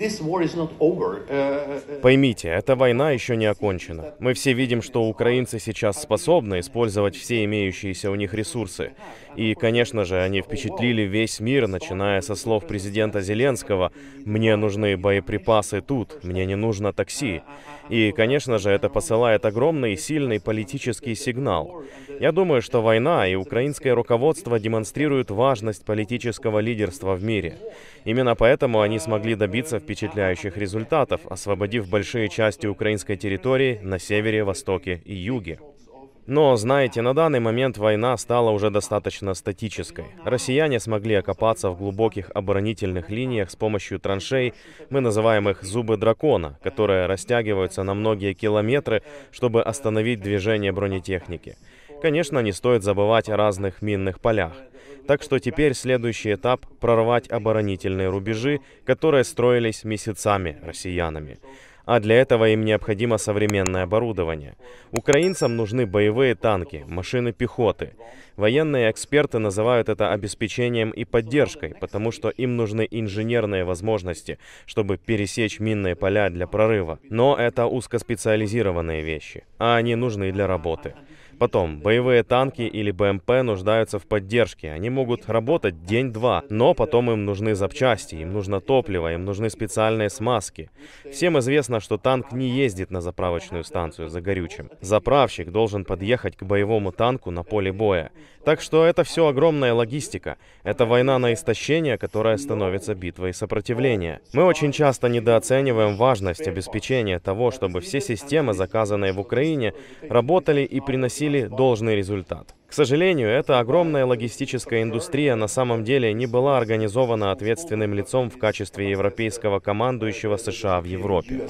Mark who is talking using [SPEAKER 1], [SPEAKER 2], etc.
[SPEAKER 1] Э, э, э. Поймите, эта война еще не окончена. Мы все видим, что украинцы сейчас способны использовать все имеющиеся у них ресурсы. И, конечно же, они впечатлили весь мир, начиная со слов президента Зеленского «Мне нужны боеприпасы тут, мне не нужно такси». И, конечно же, это посылает огромный и сильный политический сигнал. Я думаю, что война и украинское руководство демонстрируют важность политического лидерства в мире. Именно поэтому они смогли добиться в впечатляющих результатов, освободив большие части украинской территории на севере, востоке и юге. Но, знаете, на данный момент война стала уже достаточно статической. Россияне смогли окопаться в глубоких оборонительных линиях с помощью траншей, мы называем их «зубы дракона», которые растягиваются на многие километры, чтобы остановить движение бронетехники. Конечно, не стоит забывать о разных минных полях. Так что теперь следующий этап – прорвать оборонительные рубежи, которые строились месяцами россиянами а для этого им необходимо современное оборудование. Украинцам нужны боевые танки, машины пехоты. Военные эксперты называют это обеспечением и поддержкой, потому что им нужны инженерные возможности, чтобы пересечь минные поля для прорыва. Но это узкоспециализированные вещи, а они нужны для работы. Потом, боевые танки или БМП нуждаются в поддержке. Они могут работать день-два, но потом им нужны запчасти, им нужно топливо, им нужны специальные смазки. Всем известно, что танк не ездит на заправочную станцию за горючим. Заправщик должен подъехать к боевому танку на поле боя. Так что это все огромная логистика. Это война на истощение, которая становится битвой сопротивления. Мы очень часто недооцениваем важность обеспечения того, чтобы все системы, заказанные в Украине, работали и приносили должный результат. К сожалению, эта огромная логистическая индустрия на самом деле не была организована ответственным лицом в качестве европейского командующего США в Европе.